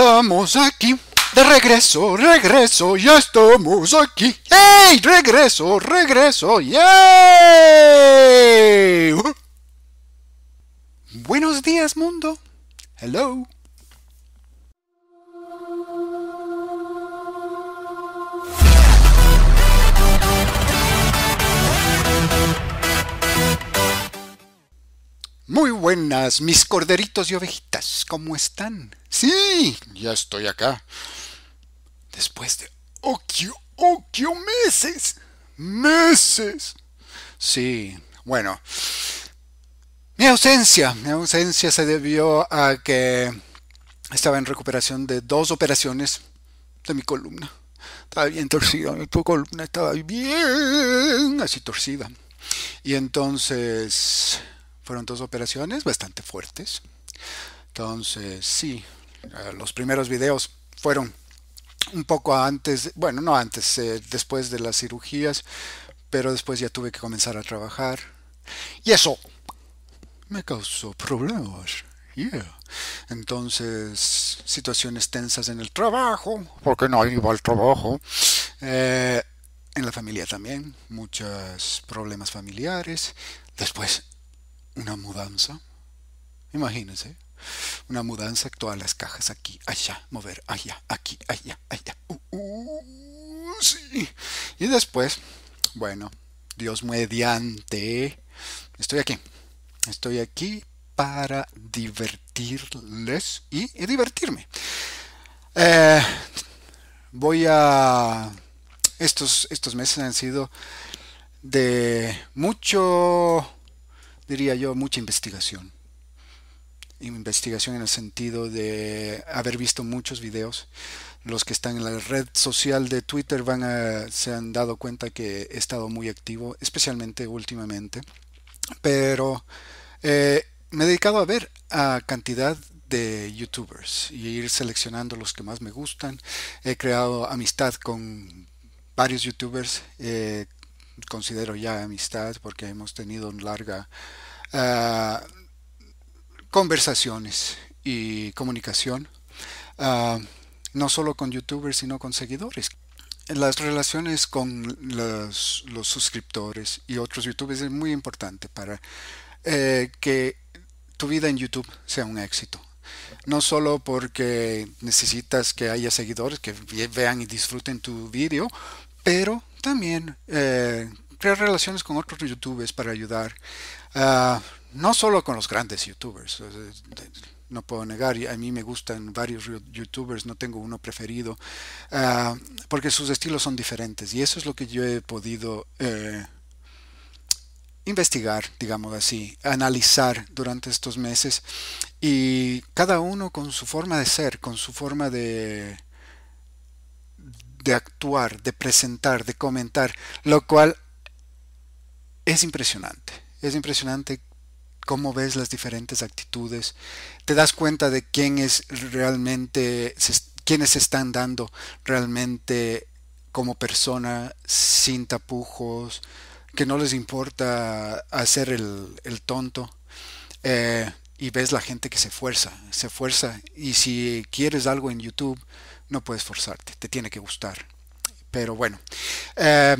estamos aquí. De regreso, regreso, ya estamos aquí. ¡Ey! Regreso, regreso, ¡yay! Buenos días, mundo. Hello. Muy buenas, mis corderitos y ovejitas, ¿cómo están? Sí, ya estoy acá. Después de ocho, oquio meses. Meses. Sí, bueno. Mi ausencia, mi ausencia se debió a que estaba en recuperación de dos operaciones de mi columna. Estaba bien torcida, mi columna estaba bien así torcida. Y entonces fueron dos operaciones bastante fuertes. Entonces, sí, eh, los primeros videos fueron un poco antes, bueno, no antes, eh, después de las cirugías, pero después ya tuve que comenzar a trabajar. Y eso me causó problemas. Entonces, situaciones tensas en el trabajo, porque no iba al trabajo. Eh, en la familia también, muchos problemas familiares. Después, una mudanza. Imagínense. Una mudanza, todas las cajas aquí, allá, mover allá, aquí, allá, allá. Uh, uh sí. Y después, bueno, Dios mediante, estoy aquí. Estoy aquí para divertirles y, divertirme. Eh, voy a... Estos, estos meses han sido de mucho diría yo, mucha investigación. Investigación en el sentido de haber visto muchos videos. Los que están en la red social de Twitter van a, se han dado cuenta que he estado muy activo, especialmente últimamente. Pero eh, me he dedicado a ver a cantidad de youtubers y ir seleccionando los que más me gustan. He creado amistad con varios youtubers. Eh, considero ya amistad porque hemos tenido larga ah, conversaciones y comunicación, ah, no solo con youtubers, sino con seguidores. Las relaciones con los, suscriptores y otros youtubers es muy importante para eh, que tu vida en YouTube sea un éxito. No solo porque necesitas que haya seguidores que vean y disfruten tu vídeo, pero también eh, crear relaciones con otros youtubers para ayudar. Ah, no solo con los grandes youtubers, no puedo negar, a mí me gustan varios youtubers, no tengo uno preferido, ah, porque sus estilos son diferentes y eso es lo que yo he podido eh, investigar, digamos así, analizar durante estos meses y cada uno con su forma de ser, con su forma de de actuar, de presentar, de comentar, lo cual es impresionante. Es impresionante cómo ves las diferentes actitudes, te das cuenta de quién es realmente, quiénes se están dando realmente como persona sin tapujos, que no les importa hacer el, tonto. Eh, y ves la gente que se fuerza se fuerza Y si quieres algo en YouTube, no puedes forzarte, te tiene que gustar. Pero bueno, eh,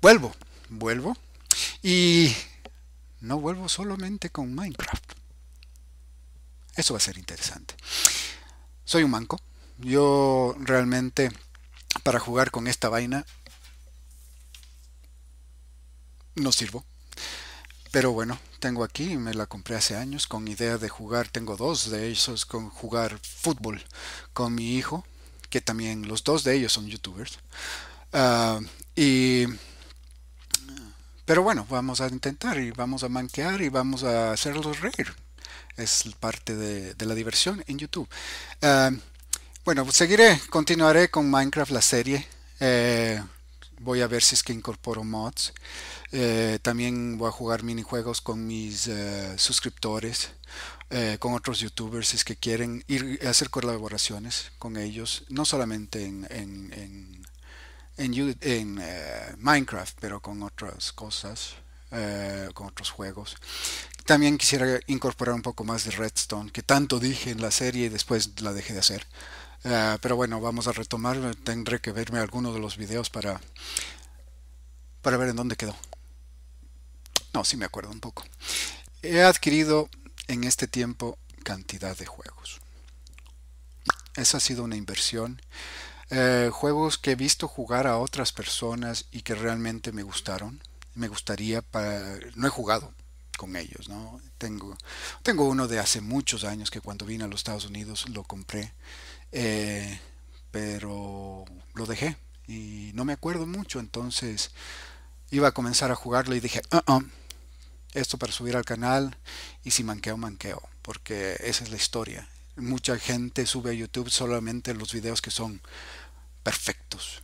vuelvo, vuelvo y no vuelvo solamente con Minecraft. Eso va a ser interesante. Soy un manco. Yo realmente para jugar con esta vaina no sirvo. Pero bueno, tengo aquí, me la compré hace años con idea de jugar, tengo dos de esos, con jugar fútbol con mi hijo, que también los dos de ellos son youtubers. Ah, pero bueno, vamos a intentar y vamos a manquear y vamos a hacerlos reír. Es parte de, la diversión en YouTube. Ah, bueno, seguiré, continuaré con Minecraft la serie. Eh, voy a ver si es que incorporo mods. Eh, también voy a jugar minijuegos con mis eh, suscriptores, eh, con otros youtubers, si es que quieren ir a hacer colaboraciones con ellos, no solamente en, en Minecraft, pero con otras cosas, con otros juegos. También quisiera incorporar un poco más de Redstone, que tanto dije en la serie y después la dejé de hacer. Ah, pero bueno, vamos a retomar. Tendré que verme alguno de los videos para, para ver en dónde quedó. No, sí me acuerdo un poco. He adquirido en este tiempo cantidad de juegos. Esa ha sido una inversión. Eh, juegos que he visto jugar a otras personas y que realmente me gustaron. Me gustaría para... No he jugado con ellos, ¿no? Tengo, tengo uno de hace muchos años que cuando vine a los Estados Unidos lo compré eh, pero lo dejé y no me acuerdo mucho, entonces iba a comenzar a jugarlo y dije, uh-uh, esto para subir al canal y si manqueo, manqueo, porque esa es la historia. Mucha gente sube a YouTube solamente los videos que son perfectos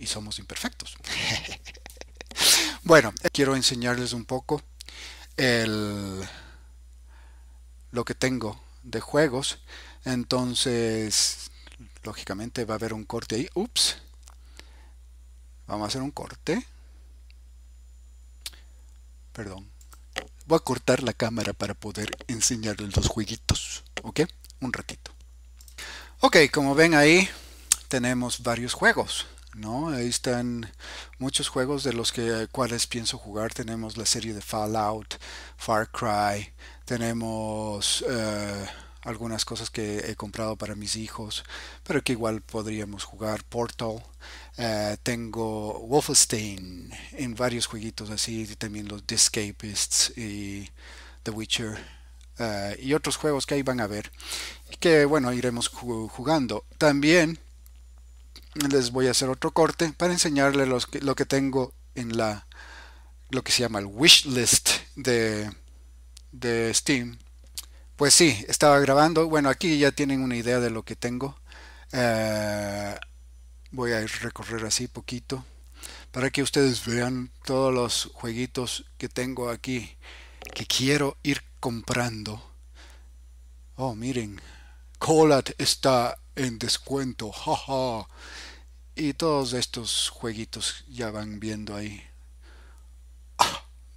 y somos imperfectos. bueno, quiero enseñarles un poco el, lo que tengo de juegos entonces, lógicamente va a haber un corte ahí. Ups. Vamos a hacer un corte. Perdón. Voy a cortar la cámara para poder enseñarles los jueguitos. ¿Ok? Un ratito. Ok, como ven ahí tenemos varios juegos. ¿no? Ahí están muchos juegos de los que, cuales pienso jugar. Tenemos la serie de Fallout, Far Cry, tenemos... Eh, algunas cosas que he comprado para mis hijos, pero que igual podríamos jugar Portal. Eh, tengo Wolfenstein en varios jueguitos así, también los The Escapists y The Witcher eh, y otros juegos que ahí van a ver que bueno iremos jugando. También les voy a hacer otro corte para enseñarles lo que tengo en la lo que se llama el wish list de, de Steam pues sí, estaba grabando. Bueno, aquí ya tienen una idea de lo que tengo. Eh, voy a recorrer así poquito para que ustedes vean todos los jueguitos que tengo aquí que quiero ir comprando. Oh, miren, Colat está en descuento, jaja. Y todos estos jueguitos ya van viendo ahí.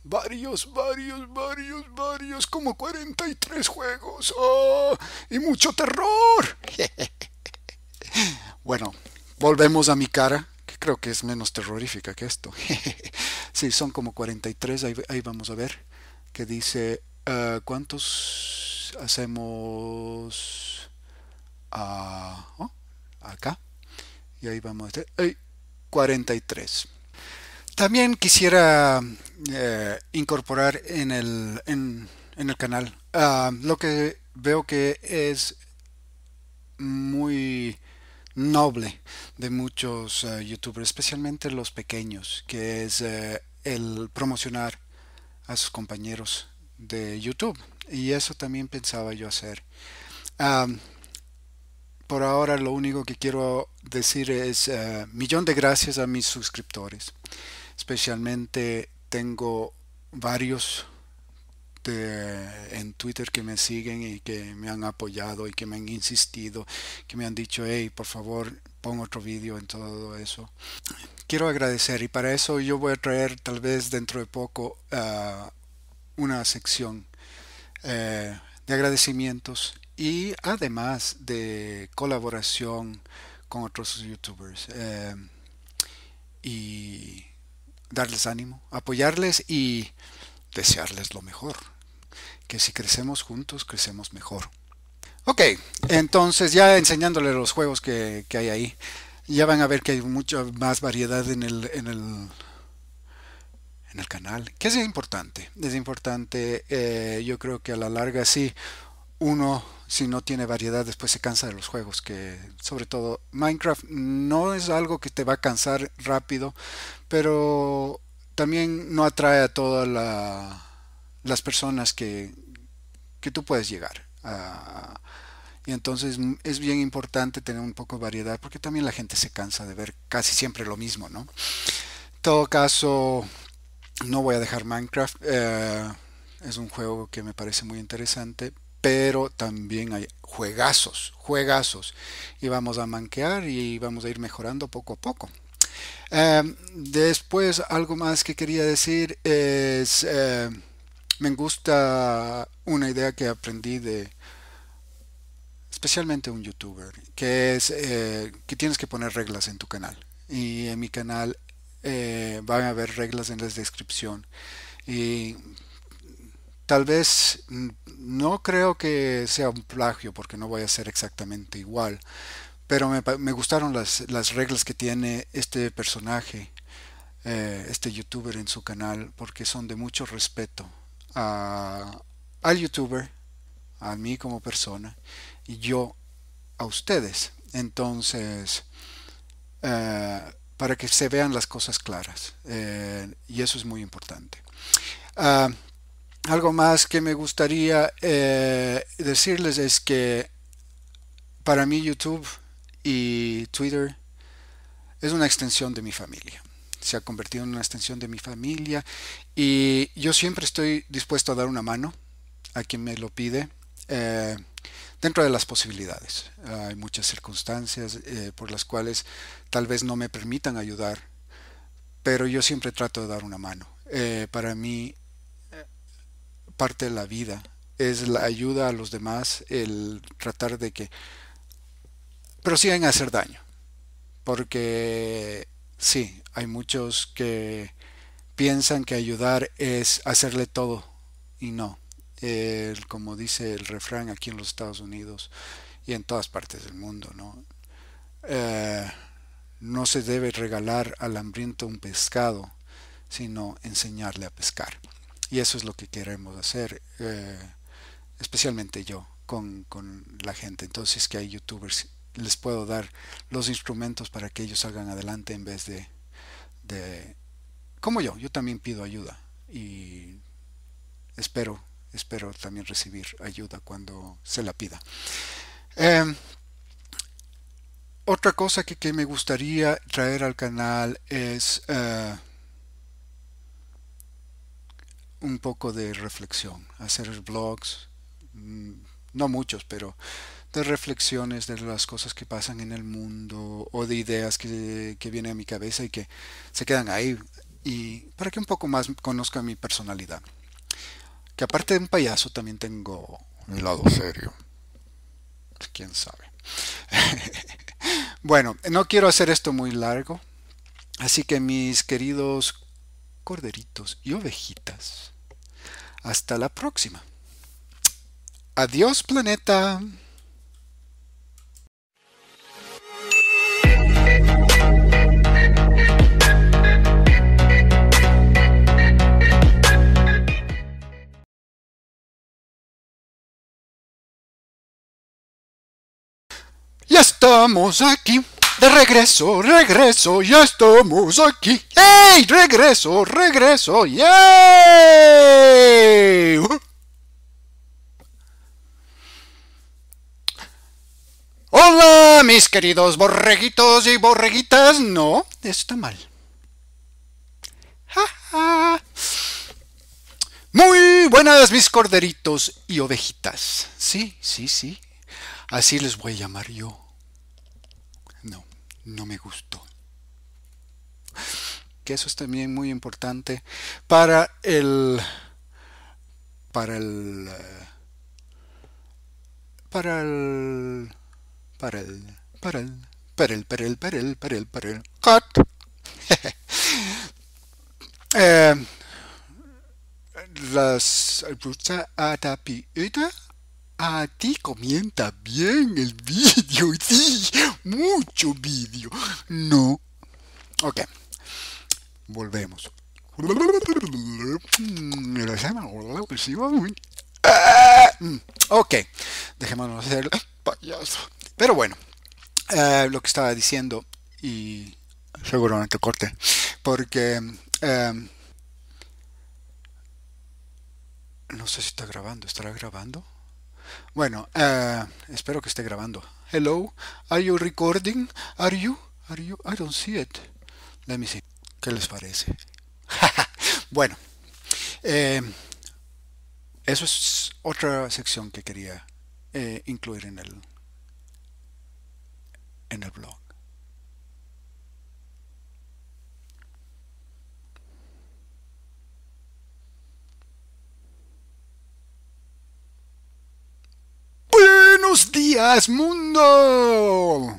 Varios, varios, varios, varios, como 43 juegos. Ah, y mucho terror. bueno, volvemos a mi cara, que creo que es menos terrorífica que esto. sí, son como 43, ahí, ahí vamos a ver, que dice, ah, ¿cuántos hacemos oh, acá? Y ahí vamos a ver, hey, 43. También quisiera eh, incorporar en el, en, el canal ah, lo que veo que es muy noble de muchos ah, youtubers, especialmente los pequeños, que es eh, el promocionar a sus compañeros de YouTube. Y eso también pensaba yo hacer. Ah, por ahora lo único que quiero decir es eh, millón de gracias a mis suscriptores especialmente tengo varios en Twitter que me siguen y que me han apoyado y que me han insistido, que me han dicho, hey, por favor, pon otro vídeo en todo eso. Quiero agradecer y para eso yo voy a traer tal vez dentro de poco ah, una sección eh, de agradecimientos y además de colaboración con otros youtubers. Eh, y darles ánimo, apoyarles y desearles lo mejor. Que si crecemos juntos, crecemos mejor. Ok, entonces ya enseñándoles los juegos que, hay ahí, ya van a ver que hay mucha más variedad en el, en el, en el canal. ¿Qué es importante? Es importante, eh, yo creo que a la larga sí, uno si no tiene variedad después se cansa de los juegos que sobre todo Minecraft no es algo que te va a cansar rápido pero también no atrae a todas las personas que, tú puedes llegar y entonces es bien importante tener un poco de variedad porque también la gente se cansa de ver casi siempre lo mismo no en todo caso no voy a dejar Minecraft eh, es un juego que me parece muy interesante pero también hay juegazos, juegazos. Y vamos a manquear y vamos a ir mejorando poco a poco. Em, después, algo más que quería decir es, em, me gusta una idea que aprendí de especialmente un youtuber, que es eh, que tienes que poner reglas en tu canal. Y en mi canal eh, van a haber reglas en la descripción. Y tal vez mm, no creo que sea un plagio porque no voy a ser exactamente igual, pero me, gustaron las, reglas que tiene este personaje, eh, este youtuber en su canal, porque son de mucho respeto a, al youtuber, a mí como persona, y yo a ustedes. Entonces, eh, para que se vean las cosas claras, eh, y eso es muy importante. Ah, algo más que me gustaría eh, decirles es que para mí YouTube y Twitter es una extensión de mi familia. Se ha convertido en una extensión de mi familia y yo siempre estoy dispuesto a dar una mano a quien me lo pide. Eh, dentro de las posibilidades. Hay muchas circunstancias eh, por las cuales tal vez no me permitan ayudar, pero yo siempre trato de dar una mano. para mí parte de la vida, es la ayuda a los demás, el tratar de que pero siguen a hacer daño. Porque sí, hay muchos que piensan que ayudar es hacerle todo y no. como dice el refrán aquí en los Estados Unidos y en todas partes del mundo, ¿no? Eh, no se debe regalar al hambriento un pescado, sino enseñarle a pescar. Y eso es lo que queremos hacer, eh, especialmente yo, con, la gente. Entonces que hay youtubers, les puedo dar los instrumentos para que ellos salgan adelante en vez de, como yo, yo también pido ayuda y espero, espero también recibir ayuda cuando se la pida. Em, otra cosa que, me gustaría traer al canal es... Eh, un poco de reflexión, hacer blogs, mm, no muchos, pero de reflexiones de las cosas que pasan en el mundo o de ideas que, que vienen a mi cabeza y que se quedan ahí y para que un poco más conozca mi personalidad. Que aparte de un payaso también tengo mi lado serio. Quién sabe. bueno, no quiero hacer esto muy largo, así que mis queridos corderitos y ovejitas. Hasta la próxima. Adiós planeta. Ya estamos aquí. De regreso, regreso, ya estamos aquí. ¡Ey! Regreso, regreso, ¡yay! Uh. Hola, mis queridos borreguitos y borreguitas. No, está mal. ja. Muy buenas, mis corderitos y ovejitas. Sí, sí, sí. Así les voy a llamar yo no, no me gustó. Que eso es también muy importante para el para el para el para el para el para el para el para el para el para el cut eh, las a ti comienza bien el vídeo, sí, mucho vídeo. No. Ok. Volvemos. Mm, pues ah, mm, ok, dejémonos hacer payaso. Pero bueno, eh, lo que estaba diciendo y seguramente corte, porque em, no sé si está grabando, ¿estará grabando? Bueno, eh, espero que esté grabando. Hello, are you recording? Are you? Are you? I don't see it. Let me see. ¿Qué les parece? bueno, eh, eso es otra sección que quería eh, incluir en el en el blog. días, mundo.